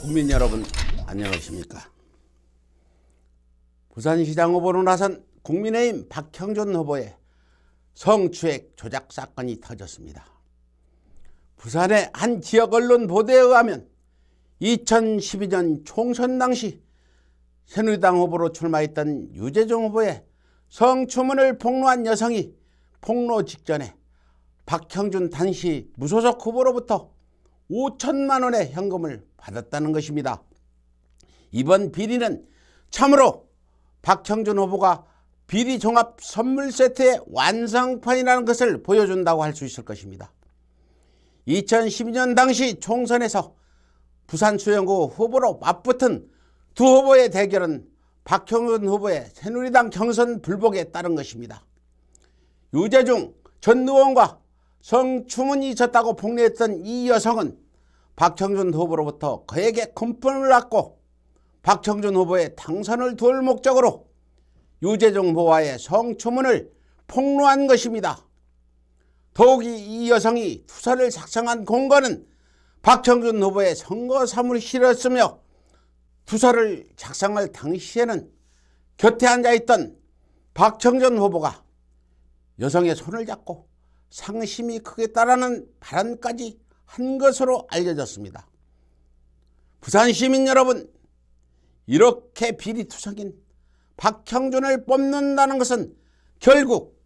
국민 여러분 안녕하십니까 부산시장 후보로 나선 국민의힘 박형준 후보의 성추행 조작 사건이 터졌습니다 부산의 한 지역 언론 보도에 의하면 2012년 총선 당시 새누리당 후보로 출마했던 유재종 후보의 성추문을 폭로한 여성이 폭로 직전에 박형준 당시 무소속 후보로부터 5천만 원의 현금을 받았다는 것입니다. 이번 비리는 참으로 박형준 후보가 비리 종합 선물 세트의 완성판이라는 것을 보여준다고 할 수 있을 것입니다. 2012년 당시 총선에서 부산 수영구 후보로 맞붙은 두 후보의 대결은 박형준 후보의 새누리당 경선 불복에 따른 것입니다. 유재중 전 의원과 성추문이 있었다고 폭로했던 이 여성은 박청준 후보로부터 그에게 금품을 받고 박청준 후보의 당선을 둘 목적으로 유재종 후보와의 성추문을 폭로한 것입니다. 더욱이 이 여성이 투사를 작성한 공간은 박청준 후보의 선거사물 실었으며 투사를 작성할 당시에는 곁에 앉아있던 박청준 후보가 여성의 손을 잡고 상심이 크겠다라는 발언까지 한 것으로 알려졌습니다. 부산 시민 여러분, 이렇게 비리투성인 박형준을 뽑는다는 것은 결국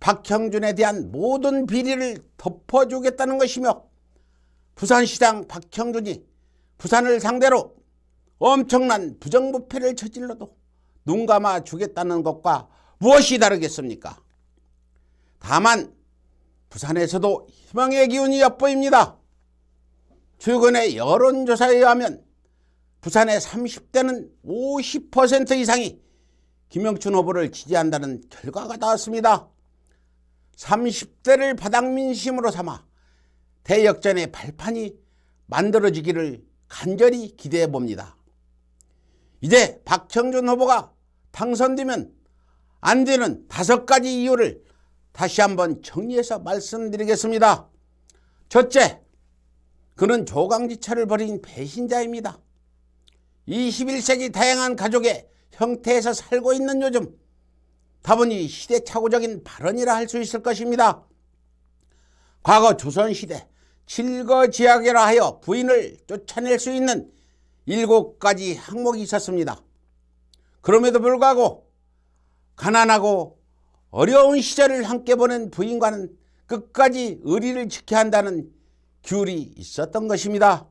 박형준에 대한 모든 비리를 덮어주겠다는 것이며 부산시장 박형준이 부산을 상대로 엄청난 부정부패를 저질러도 눈 감아 주겠다는 것과 무엇이 다르겠습니까? 다만 부산에서도 희망의 기운이 엿보입니다. 최근의 여론조사에 의하면 부산의 30대는 50% 이상이 김영춘 후보를 지지한다는 결과가 나왔습니다. 30대를 바닥민심으로 삼아 대역전의 발판이 만들어지기를 간절히 기대해 봅니다. 이제 박청준 후보가 당선되면 안 되는 다섯 가지 이유를 다시 한번 정리해서 말씀드리겠습니다. 첫째, 그는 조강지처를 벌인 배신자입니다. 21세기 다양한 가족의 형태에서 살고 있는 요즘 다분히 시대착오적인 발언이라 할 수 있을 것입니다. 과거 조선시대 칠거지학이라 하여 부인을 쫓아낼 수 있는 일곱 가지 항목이 있었습니다. 그럼에도 불구하고 가난하고 어려운 시절을 함께 보낸 부인과는 끝까지 의리를 지켜야 한다는 규율이 있었던 것입니다.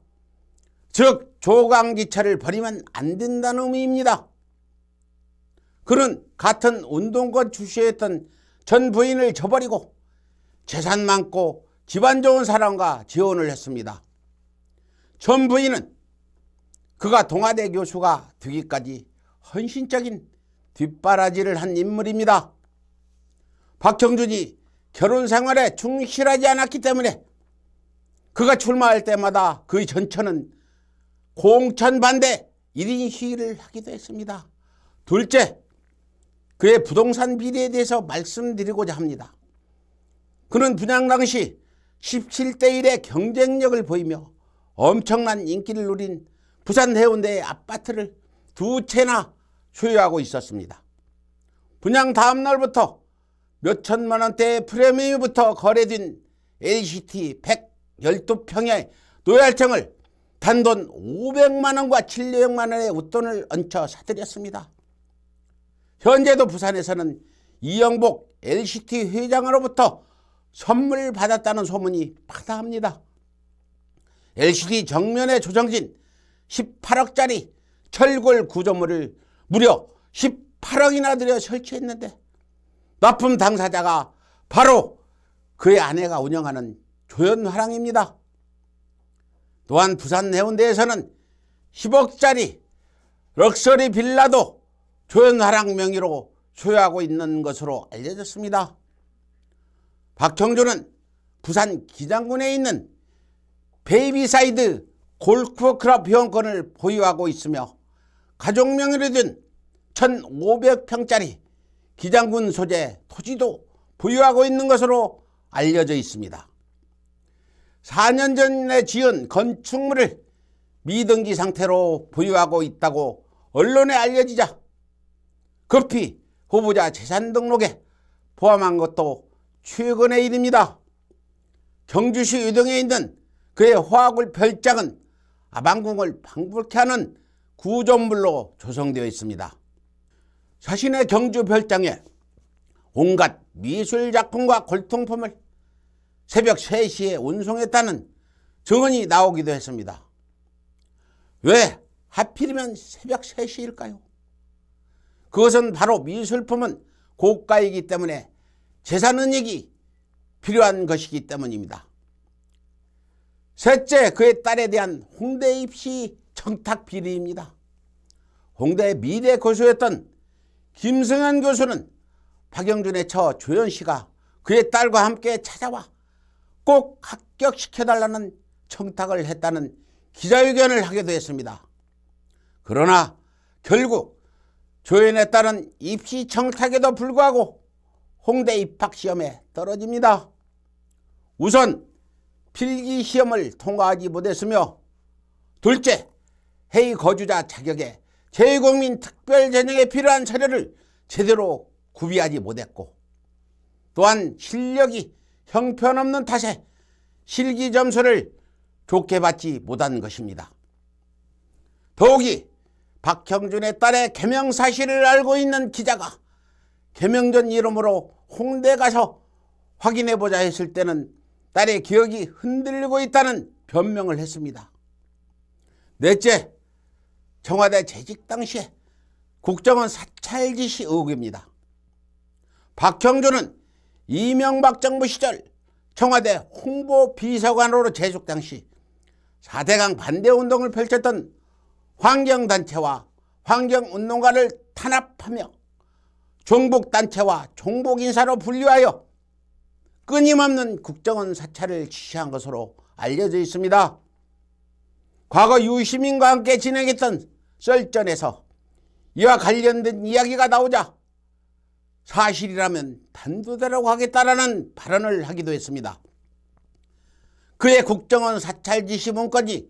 즉 조강기차를 버리면 안 된다는 의미입니다. 그는 같은 운동권 출시했던전 부인을 저버리고 재산 많고 집안 좋은 사람과 재혼을 했습니다. 전 부인은 그가 동아대 교수가 되기까지 헌신적인 뒷바라지를 한 인물입니다. 박형준이 결혼 생활에 충실하지 않았기 때문에 그가 출마할 때마다 그의 전처는 공천 반대 1인 시위를 하기도 했습니다. 둘째, 그의 부동산 비리에 대해서 말씀드리고자 합니다. 그는 분양 당시 17대 1의 경쟁력을 보이며 엄청난 인기를 누린 부산 해운대의 아파트를 두 채나 소유하고 있었습니다. 분양 다음 날부터 몇천만 원대 프리미엄부터 거래된 LCT 112평의 노열청을 단돈 500만 원과 700만 원의 웃돈을 얹혀 사들였습니다. 현재도 부산에서는 이영복 LCT 회장으로부터 선물 받았다는 소문이 파다합니다. LCT 정면에 조정진 18억짜리 철골 구조물을 무려 18억이나 들여 설치했는데 납품 당사자가 바로 그의 아내가 운영하는 조연화랑입니다. 또한 부산 해운대에서는 10억짜리 럭셔리 빌라도 조연화랑 명의로 소유하고 있는 것으로 알려졌습니다. 박형준은 부산 기장군에 있는 베이비사이드 골프클럽 회원권을 보유하고 있으며 가족 명의로 든 1,500평짜리 기장군 소재 토지도 보유하고 있는 것으로 알려져 있습니다. 4년 전에 지은 건축물을 미등기 상태로 보유하고 있다고 언론에 알려지자 급히 후보자 재산 등록에 포함한 것도 최근의 일입니다. 경주시 유동에 있는 그의 화학을 별장은 아방궁을 방불케 하는 구조물로 조성되어 있습니다. 자신의 경주 별장에 온갖 미술 작품과 골통품을 새벽 3시에 운송했다는 증언이 나오기도 했습니다. 왜 하필이면 새벽 3시일까요? 그것은 바로 미술품은 고가이기 때문에 재산은익이 필요한 것이기 때문입니다. 셋째, 그의 딸에 대한 홍대 입시 청탁 비리입니다. 홍대의 미래 고수였던 김승현 교수는 박영준의 처 조현 씨가 그의 딸과 함께 찾아와 꼭 합격시켜달라는 청탁을 했다는 기자회견을 하기도 했습니다. 그러나 결국 조연의 딸은 입시 청탁에도 불구하고 홍대 입학시험에 떨어집니다. 우선 필기시험을 통과하지 못했으며 둘째 해외 거주자 자격에 제국민 특별재능에 필요한 자료를 제대로 구비하지 못했고 또한 실력이 형편없는 탓에 실기 점수를 좋게 받지 못한 것입니다. 더욱이 박형준의 딸의 개명 사실을 알고 있는 기자가 개명전 이름으로 홍대 가서 확인해보자 했을 때는 딸의 기억이 흔들리고 있다는 변명을 했습니다. 넷째, 청와대 재직 당시에 국정원 사찰 지시 의혹입니다. 박형준은 이명박 정부 시절 청와대 홍보 비서관으로 재직 당시 4대강 반대운동을 펼쳤던 환경단체와 환경운동가를 탄압하며 종북단체와 종북인사로 분류하여 끊임없는 국정원 사찰을 지시한 것으로 알려져 있습니다. 과거 유시민과 함께 진행했던 썰전에서 이와 관련된 이야기가 나오자 사실이라면 단두대라고 하겠다라는 발언을 하기도 했습니다. 그의 국정원 사찰 지시문까지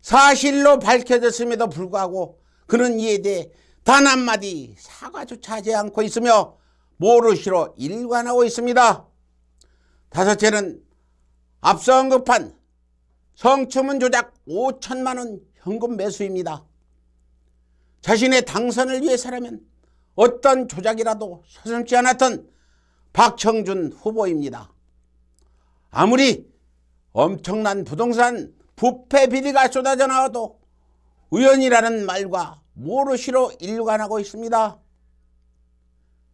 사실로 밝혀졌음에도 불구하고 그는 이에 대해 단 한마디 사과조차 하지 않고 있으며 모르시로 일관하고 있습니다. 다섯째는 앞서 언급한 성추문 조작 5천만원 현금 매수입니다. 자신의 당선을 위해서라면 어떤 조작이라도 서슴지 않았던 박형준 후보입니다. 아무리 엄청난 부동산 부패 비리가 쏟아져 나와도 우연이라는 말과 모르시로 일관하고 있습니다.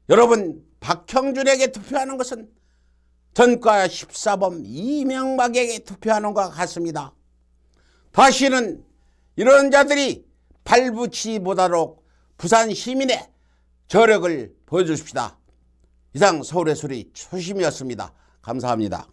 여러분 박형준에게 투표하는 것은 전과 14범 이명박에게 투표하는 것 같습니다. 다시는 이런 자들이 발붙이보다록 부산 시민의 저력을 보여주십시다. 이상 서울의 소리 초심이었습니다. 감사합니다.